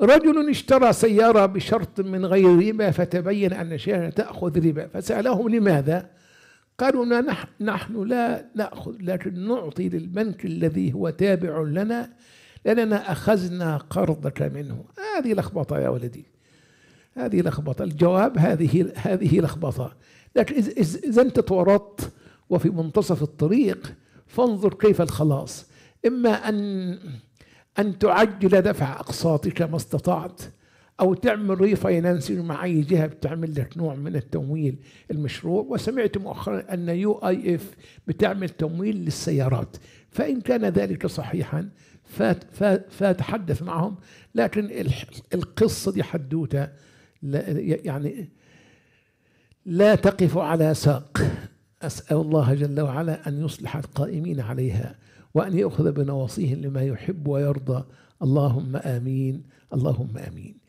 رجل اشترى سيارة بشرط من غير ربا فتبين أن الشركة تأخذ ربا فسألهم لماذا قالوا نحن لا نأخذ لكن نعطي للبنك الذي هو تابع لنا لأننا أخذنا قرضك منه هذه لخبطة يا ولدي هذه لخبطة الجواب هذه هذه لخبطة لكن إذا أنت تورطت وفي منتصف الطريق فانظر كيف الخلاص إما أن أن تعجل دفع أقساطك ما استطعت أو تعمل ريفاينانسنج مع أي جهة بتعمل لك نوع من التمويل المشروع وسمعت مؤخرا أن يو آي إف بتعمل تمويل للسيارات فإن كان ذلك صحيحا فأتحدث معهم لكن القصة دي حدوتة يعني لا تقف على ساق أسأل الله جل وعلا أن يصلح القائمين عليها وأن يأخذ بنواصيهم لما يحب ويرضى اللهم آمين اللهم آمين